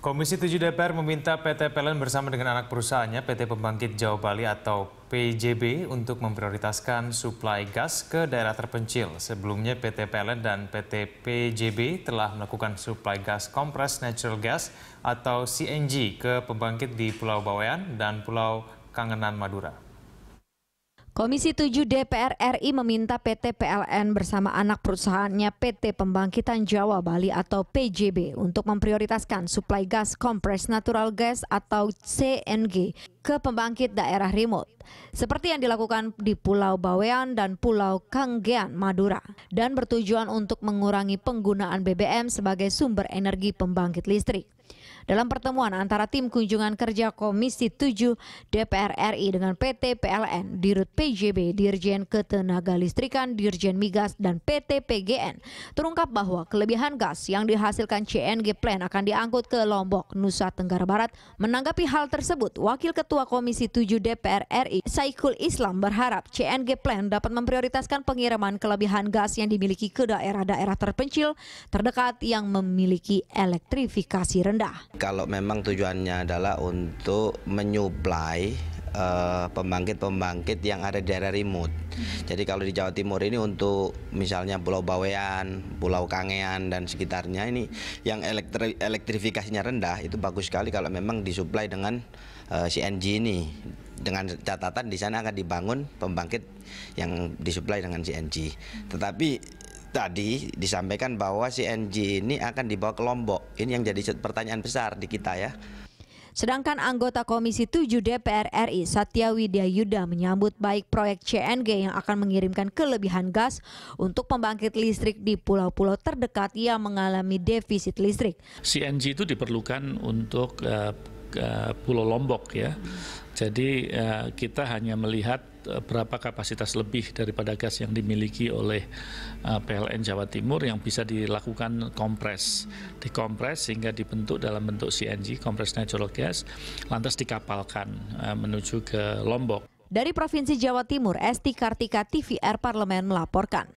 Komisi 7 DPR meminta PT PLN bersama dengan anak perusahaannya PT Pembangkit Jawa Bali atau PJB untuk memprioritaskan suplai gas ke daerah terpencil. Sebelumnya PT PLN dan PT PJB telah melakukan suplai gas kompres natural gas atau CNG ke pembangkit di Pulau Bawean dan Pulau Kangenan Madura. Komisi 7 DPR RI meminta PT PLN bersama anak perusahaannya PT Pembangkitan Jawa Bali atau PJB untuk memprioritaskan suplai gas kompres natural gas atau CNG ke pembangkit daerah remote, seperti yang dilakukan di Pulau Bawean dan Pulau Kanggean, Madura, dan bertujuan untuk mengurangi penggunaan BBM sebagai sumber energi pembangkit listrik dalam pertemuan antara tim kunjungan kerja Komisi 7 DPR RI dengan PT PLN, Dirut PJB, Dirjen Ketenaga Listrikan, Dirjen Migas, dan PT PGN. Terungkap bahwa kelebihan gas yang dihasilkan CNG Plan akan diangkut ke Lombok, Nusa Tenggara Barat. Menanggapi hal tersebut, Wakil Ketua Komisi 7 DPR RI, Saikul Islam berharap CNG Plan dapat memprioritaskan pengiriman kelebihan gas yang dimiliki ke daerah-daerah terpencil terdekat yang memiliki elektrifikasi rendah kalau memang tujuannya adalah untuk menyuplai eh, pembangkit-pembangkit uh, yang ada di daerah remote. Hmm. Jadi kalau di Jawa Timur ini untuk misalnya Pulau Bawean, Pulau Kangean dan sekitarnya ini yang elektri elektrifikasinya rendah itu bagus sekali kalau memang disuplai dengan uh, eh, CNG ini. Dengan catatan di sana akan dibangun pembangkit yang disuplai dengan CNG. Hmm. Tetapi tadi disampaikan bahwa CNG ini akan dibawa ke Lombok. Ini yang jadi pertanyaan besar di kita ya. Sedangkan anggota Komisi 7 DPR RI Satya Widya Yuda menyambut baik proyek CNG yang akan mengirimkan kelebihan gas untuk pembangkit listrik di pulau-pulau terdekat yang mengalami defisit listrik. CNG itu diperlukan untuk uh, uh, Pulau Lombok ya. Jadi eh, kita hanya melihat eh, berapa kapasitas lebih daripada gas yang dimiliki oleh eh, PLN Jawa Timur yang bisa dilakukan kompres, dikompres sehingga dibentuk dalam bentuk CNG, kompres natural gas, lantas dikapalkan menuju ke Lombok. Dari Provinsi Jawa Timur, Esti Kartika TVR Parlemen melaporkan.